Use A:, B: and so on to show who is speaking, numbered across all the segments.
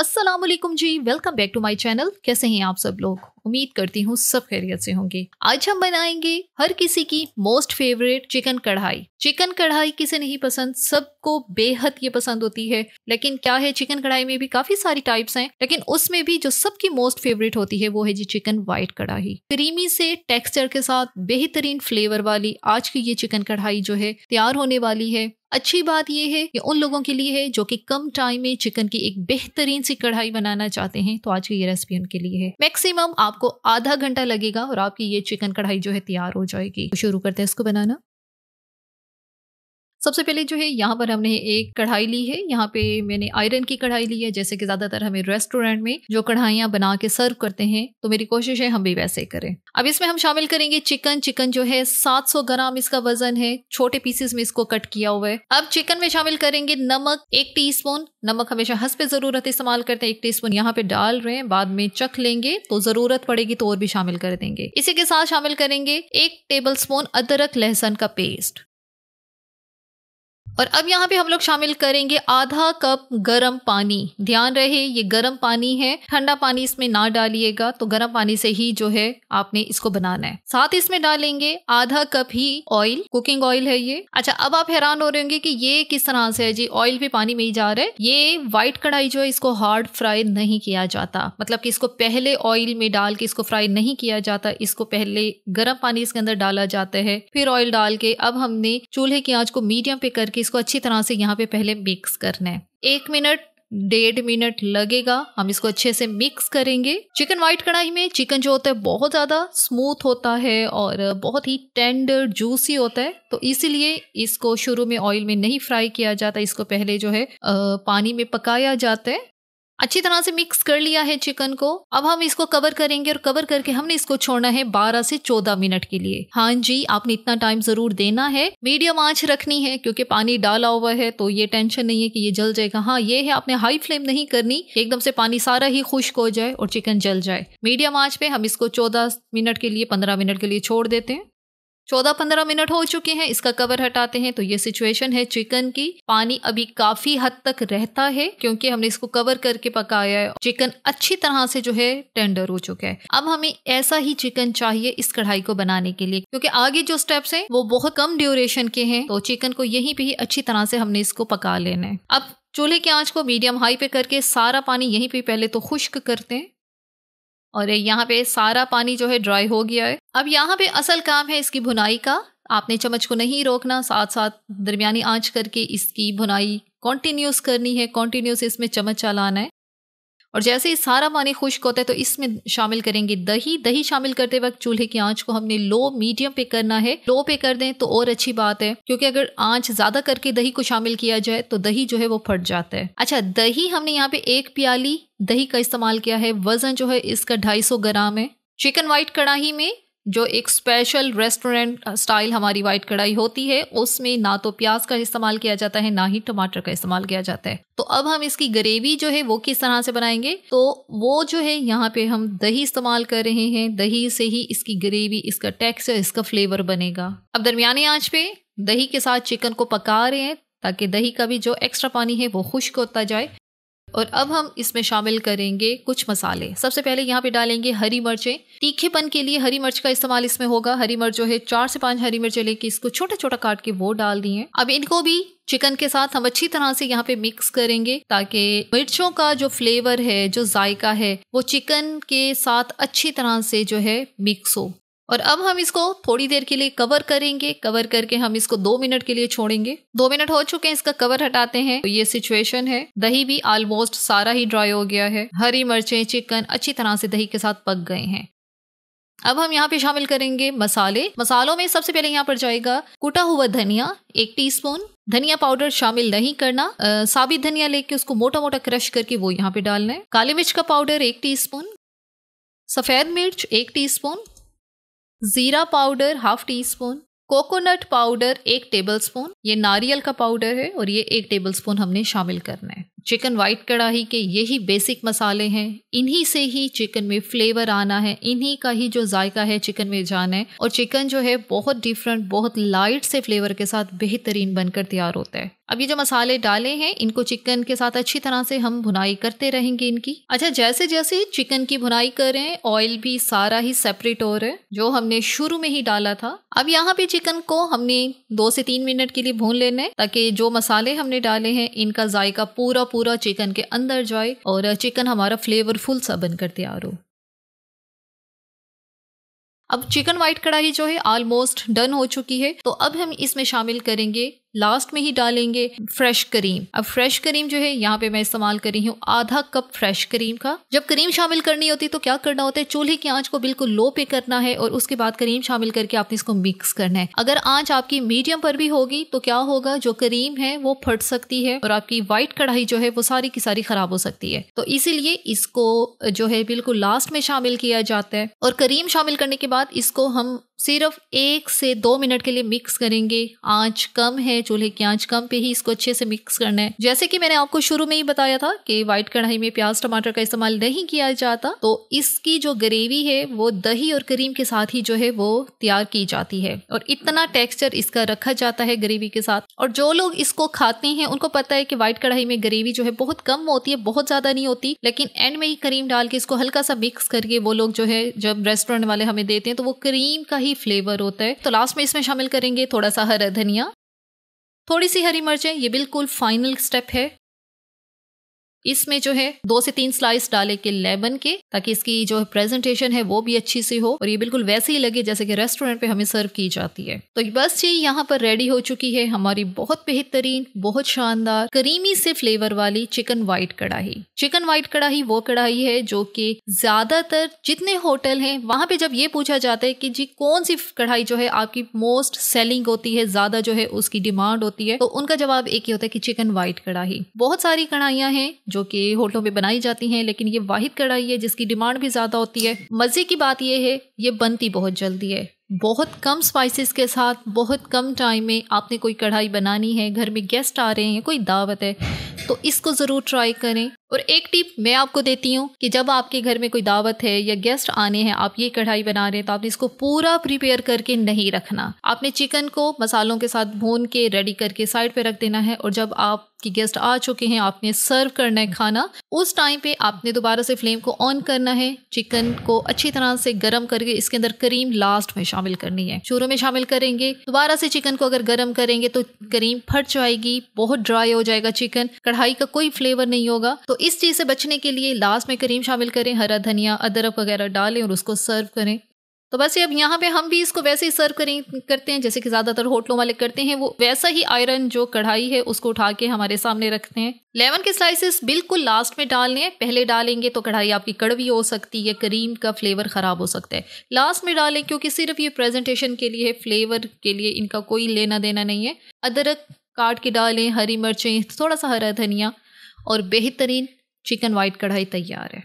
A: Aslam ji welcome back to my channel कैसे हैं आप सब लोग उम्मीद करती हूँ सब खैरियत से होंगे आज हम बनाएंगे हर किसी की most favourite chicken kadai chicken kadai किसे नहीं पसंद सबको बेहद ये पसंद होती है लेकिन क्या है चिकन कढ़ाई में भी काफी सारी टाइप्स हैं लेकिन उसमें भी जो सबकी मोस्ट फेवरेट होती है वो है जी चिकन व्हाइट कढ़ाई क्रीमी से टेक्सचर के साथ बेहतरीन फ्लेवर वाली आज की ये चिकन कढ़ाई जो है तैयार होने वाली है अच्छी बात यह है कि उन लोगों के लिए है जो कि कम टाइम में चिकन की एक बेहतरीन सी कढ़ाई बनाना चाहते हैं तो आज की ये रेसिपी उनके लिए है मैक्सिमम आप आपको आधा घंटा लगेगा और आपकी ये चिकन कढ़ाई जो है तैयार हो जाएगी तो शुरू करते हैं इसको बनाना सबसे पहले जो है यहाँ पर हमने एक कढ़ाई ली है यहाँ पे मैंने आयरन की कढ़ाई ली है जैसे कि ज्यादातर हमें रेस्टोरेंट में जो कढ़ाइयाँ बना के सर्व करते हैं तो मेरी कोशिश है हम भी वैसे करें अब इसमें हम शामिल करेंगे चिकन चिकन जो है 700 ग्राम इसका वजन है छोटे पीसेस में इसको कट किया हुआ है अब चिकन में शामिल करेंगे नमक एक स्पून नमक हमेशा हंस पे जरूरत इस्तेमाल करते हैं एक स्पून यहाँ पे डाल रहे हैं बाद में चख लेंगे तो जरूरत पड़ेगी तो और भी शामिल कर देंगे इसी के साथ शामिल करेंगे एक टेबल स्पून अदरक लहसन का पेस्ट और अब यहाँ पे हम लोग शामिल करेंगे आधा कप गर्म पानी ध्यान रहे ये गर्म पानी है ठंडा पानी इसमें ना डालिएगा तो गर्म पानी से ही जो है आपने इसको बनाना है साथ इसमें डालेंगे आधा कप ही ऑयल कुकिंग ऑयल है ये अच्छा अब आप हैरान हो रहे होंगे कि ये किस तरह से है जी ऑयल भी पानी में ही जा रहा है ये व्हाइट कढ़ाई जो है इसको हार्ड फ्राई नहीं किया जाता मतलब कि इसको पहले ऑयल में डाल के इसको फ्राई नहीं किया जाता इसको पहले गर्म पानी इसके अंदर डाला जाता है फिर ऑयल डाल के अब हमने चूल्हे की आँच को मीडियम पे करके इसको अच्छी तरह से यहाँ पे पहले मिक्स करना है एक मिनट डेढ़ मिनट लगेगा हम इसको अच्छे से मिक्स करेंगे चिकन व्हाइट कढ़ाई में चिकन जो होता है बहुत ज़्यादा स्मूथ होता है और बहुत ही टेंडर जूसी होता है तो इसीलिए इसको शुरू में ऑयल में नहीं फ्राई किया जाता इसको पहले जो है आ, पानी में पकाया जाता है अच्छी तरह से मिक्स कर लिया है चिकन को अब हम इसको कवर करेंगे और कवर करके हमने इसको छोड़ना है 12 से 14 मिनट के लिए हाँ जी आपने इतना टाइम जरूर देना है मीडियम आंच रखनी है क्योंकि पानी डाला हुआ है तो ये टेंशन नहीं है कि ये जल जाएगा हाँ ये है आपने हाई फ्लेम नहीं करनी एकदम से पानी सारा ही खुश्क हो जाए और चिकन जल जाए मीडियम आंच पे हम इसको चौदह मिनट के लिए पंद्रह मिनट के लिए छोड़ देते हैं चौदह पंद्रह मिनट हो चुके हैं इसका कवर हटाते हैं तो ये सिचुएशन है चिकन की पानी अभी काफी हद तक रहता है क्योंकि हमने इसको कवर करके पकाया है चिकन अच्छी तरह से जो है टेंडर हो चुका है अब हमें ऐसा ही चिकन चाहिए इस कढ़ाई को बनाने के लिए क्योंकि आगे जो स्टेप्स हैं वो बहुत कम ड्यूरेशन के हैं तो चिकन को यही पे ही अच्छी तरह से हमने इसको पका लेना है अब चूल्हे की आंच को मीडियम हाई पे करके सारा पानी यहीं पे पहले तो खुश्क करते हैं और यहाँ पे सारा पानी जो है ड्राई हो गया है अब यहाँ पे असल काम है इसकी भुनाई का आपने चम्मच को नहीं रोकना साथ साथ दरमियानी आंच करके इसकी भुनाई कॉन्टिन्यूस करनी है कॉन्टिन्यूस इसमें चम्मच चलाना है और जैसे ही सारा पानी खुश्क होता है तो इसमें शामिल करेंगे दही दही शामिल करते वक्त चूल्हे की आंच को हमने लो मीडियम पे करना है लो पे कर दें तो और अच्छी बात है क्योंकि अगर आंच ज्यादा करके दही को शामिल किया जाए तो दही जो है वो फट जाता है अच्छा दही हमने यहाँ पे एक प्याली दही का इस्तेमाल किया है वजन जो है इसका ढाई ग्राम है चिकन व्हाइट कड़ाही में जो एक स्पेशल रेस्टोरेंट स्टाइल हमारी वाइट कढ़ाई होती है उसमें ना तो प्याज का इस्तेमाल किया जाता है ना ही टमाटर का इस्तेमाल किया जाता है तो अब हम इसकी ग्रेवी जो है वो किस तरह से बनाएंगे तो वो जो है यहाँ पे हम दही इस्तेमाल कर रहे हैं दही से ही इसकी ग्रेवी इसका टेक्सचर इसका फ्लेवर बनेगा अब दरमियाने आँच पे दही के साथ चिकन को पका रहे हैं ताकि दही का भी जो एक्स्ट्रा पानी है वो खुश्क होता जाए और अब हम इसमें शामिल करेंगे कुछ मसाले सबसे पहले यहाँ पे डालेंगे हरी मिर्चें तीखेपन के लिए हरी मिर्च का इस्तेमाल इसमें होगा हरी मिर्च जो है चार से पांच हरी मिर्च लेके इसको छोटा छोटा काट के वो डाल दिए अब इनको भी चिकन के साथ हम अच्छी तरह से यहाँ पे मिक्स करेंगे ताकि मिर्चों का जो फ्लेवर है जो जायका है वो चिकन के साथ अच्छी तरह से जो है मिक्स हो और अब हम इसको थोड़ी देर के लिए कवर करेंगे कवर करके हम इसको दो मिनट के लिए छोड़ेंगे दो मिनट हो चुके हैं इसका कवर हटाते हैं तो ये सिचुएशन है दही भी ऑलमोस्ट सारा ही ड्राई हो गया है हरी मिर्चें चिकन अच्छी तरह से दही के साथ पक गए हैं अब हम यहाँ पे शामिल करेंगे मसाले मसालों में सबसे पहले यहाँ पर जाएगा कुटा हुआ धनिया एक टीस्पून धनिया पाउडर शामिल नहीं करना आ, साबित धनिया लेके उसको मोटा मोटा क्रश करके वो यहाँ पे डालना है काली मिर्च का पाउडर एक टीस्पून सफेद मिर्च एक टीस्पून ज़ीरा powder half teaspoon coconut powder एक टेबलस्पून ये नारियल का पाउडर है और ये एक टेबलस्पून हमने शामिल करना है चिकन वाइट कढ़ाई के यही बेसिक मसाले हैं इन्हीं से ही चिकन में फ्लेवर आना है इन्हीं का ही जो जायका है चिकन में जाना है और चिकन जो है बहुत डिफरेंट बहुत लाइट से फ्लेवर के साथ बेहतरीन बनकर तैयार होता है अब ये जो मसाले डाले हैं इनको चिकन के साथ अच्छी तरह से हम भुनाई करते रहेंगे इनकी अच्छा जैसे जैसे चिकन की भुनाई करें ऑयल भी सारा ही सेपरेट हो रहा है जो हमने शुरू में ही डाला था अब यहाँ पे चिकन को हमने दो से तीन मिनट के लिए भून लेना है ताकि जो मसाले हमने डाले हैं इनका जायका पूरा पूरा चिकन के अंदर जाए और चिकन हमारा फ्लेवरफुल सा बनकर तैयार हो अब चिकन वाइट कढ़ाई जो है ऑलमोस्ट डन हो चुकी है तो अब हम इसमें शामिल करेंगे लास्ट में ही डालेंगे फ्रेश करीम अब फ्रेश करीम जो है यहाँ पे मैं इस्तेमाल कर रही हूँ आधा कप फ्रेश करीम का जब करीम शामिल करनी होती है तो क्या करना होता है चूल्हे की आंच को बिल्कुल लो पे करना है और उसके बाद करीम शामिल करके आपने इसको मिक्स करना है अगर आंच आपकी मीडियम पर भी होगी तो क्या होगा जो करीम है वो फट सकती है और आपकी व्हाइट कढ़ाई जो है वो सारी की सारी खराब हो सकती है तो इसीलिए इसको जो है बिल्कुल लास्ट में शामिल किया जाता है और करीम शामिल करने के बाद इसको हम सिर्फ एक से दो मिनट के लिए मिक्स करेंगे आंच कम है चूल्हे की आंच कम पे ही इसको अच्छे से मिक्स करना है जैसे कि मैंने आपको शुरू में ही बताया था कि व्हाइट कढ़ाई में प्याज टमाटर का इस्तेमाल नहीं किया जाता तो इसकी जो ग्रेवी है वो दही और क्रीम के साथ ही जो है वो तैयार की जाती है और इतना टेक्स्चर इसका रखा जाता है ग्रेवी के साथ और जो लोग इसको खाते हैं उनको पता है कि व्हाइट कढ़ाई में ग्रेवी जो है बहुत कम होती है बहुत ज्यादा नहीं होती लेकिन एंड में ही क्रीम डाल के इसको हल्का सा मिक्स करके वो लोग जो है जब रेस्टोरेंट वाले हमें देते हैं तो वो क्रीम का ही ही फ्लेवर होता है तो लास्ट में इसमें शामिल करेंगे थोड़ा सा हरा धनिया थोड़ी सी हरी मिर्चें ये बिल्कुल फाइनल स्टेप है इसमें जो है दो से तीन स्लाइस डाले के लेमन के ताकि इसकी जो प्रेजेंटेशन है वो भी अच्छी सी हो और ये बिल्कुल वैसे ही लगे जैसे कि रेस्टोरेंट पे हमें सर्व की जाती है तो बस ये यहाँ पर रेडी हो चुकी है हमारी बहुत बेहतरीन बहुत शानदार करीमी से फ्लेवर वाली chicken white kadhai chicken white kadhai वो कढ़ाई है जो कि ज्यादातर जितने होटल हैं वहां पे जब ये पूछा जाता है कि जी कौन सी कढ़ाई जो है आपकी मोस्ट सेलिंग होती है ज्यादा जो है उसकी डिमांड होती है तो उनका जवाब एक ही होता है कि चिकन वाइट कढ़ाई बहुत सारी कढ़ाइयां हैं जो कि होटलों में बनाई जाती हैं लेकिन ये वाहिद कढ़ाई है जिसकी डिमांड भी ज़्यादा होती है मज़े की बात यह है ये बनती बहुत जल्दी है बहुत कम स्पाइसेस के साथ बहुत कम टाइम में आपने कोई कढ़ाई बनानी है घर में गेस्ट आ रहे हैं कोई दावत है तो इसको ज़रूर ट्राई करें और एक टिप मैं आपको देती हूँ कि जब आपके घर में कोई दावत है या गेस्ट आने हैं आप ये कढ़ाई बना रहे हैं तो आपने इसको पूरा प्रिपेयर करके नहीं रखना आपने चिकन को मसालों के साथ भून के रेडी करके साइड पर रख देना है और जब आप आपके गेस्ट आ चुके हैं आपने सर्व करना है खाना उस टाइम पे आपने दोबारा से फ्लेम को ऑन करना है चिकन को अच्छी तरह से गर्म करके इसके अंदर करीम लास्ट में शामिल करनी है शुरू में शामिल करेंगे दोबारा से चिकन को अगर गर्म करेंगे तो करीम फट जाएगी बहुत ड्राई हो जाएगा चिकन कढ़ाई का कोई फ्लेवर नहीं होगा तो इस चीज से बचने के लिए लास्ट में करीम शामिल करें हरा धनिया अदरक वगैरह डालें और उसको सर्व करें तो बस अब यहाँ पे हम भी इसको वैसे ही सर्व करें करते हैं जैसे कि ज़्यादातर होटलों वाले करते हैं वो वैसा ही आयरन जो कढ़ाई है उसको उठा के हमारे सामने रखते हैं लेमन के स्लाइसेस बिल्कुल लास्ट में डाल लें पहले डालेंगे तो कढ़ाई आपकी कड़वी हो सकती है करीम का फ्लेवर ख़राब हो सकता है लास्ट में डालें क्योंकि सिर्फ ये प्रेजेंटेशन के लिए फ्लेवर के लिए इनका कोई लेना देना नहीं है अदरक काट के डालें हरी मिर्चें थोड़ा सा हरा धनिया और बेहतरीन चिकन वाइट कढ़ाई तैयार है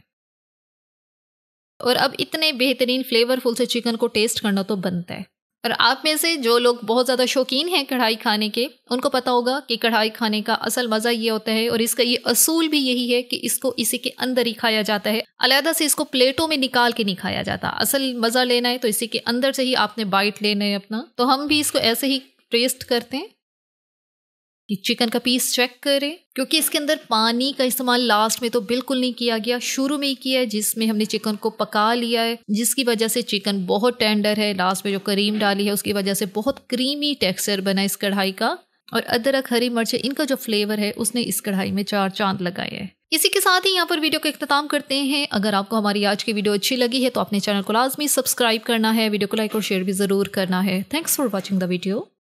A: और अब इतने बेहतरीन फ्लेवरफुल से चिकन को टेस्ट करना तो बनता है और आप में से जो लोग बहुत ज़्यादा शौकीन हैं कढ़ाई खाने के उनको पता होगा कि कढ़ाई खाने का असल मज़ा ये होता है और इसका ये असूल भी यही है कि इसको इसी के अंदर ही खाया जाता है अलहदा से इसको प्लेटों में निकाल के नहीं खाया जाता असल मज़ा लेना है तो इसी के अंदर से ही आपने बाइट लेना है अपना तो हम भी इसको ऐसे ही टेस्ट करते हैं कि चिकन का पीस चेक करें क्योंकि इसके अंदर पानी का इस्तेमाल लास्ट में तो बिल्कुल नहीं किया गया शुरू में ही किया है जिसमें हमने चिकन को पका लिया है जिसकी वजह से चिकन बहुत टेंडर है लास्ट में जो करीम डाली है उसकी वजह से बहुत क्रीमी टेक्सचर बना इस कढ़ाई का और अदरक हरी मिर्च इनका जो फ्लेवर है उसने इस कढ़ाई में चार चांद लगाया है इसी के साथ ही यहाँ पर वीडियो का इख्ताम करते हैं अगर आपको हमारी आज की वीडियो अच्छी लगी है तो अपने चैनल को लाजमी सब्सक्राइब करना है वीडियो को लाइक और शेयर भी ज़रूर करना है thanks for watching the video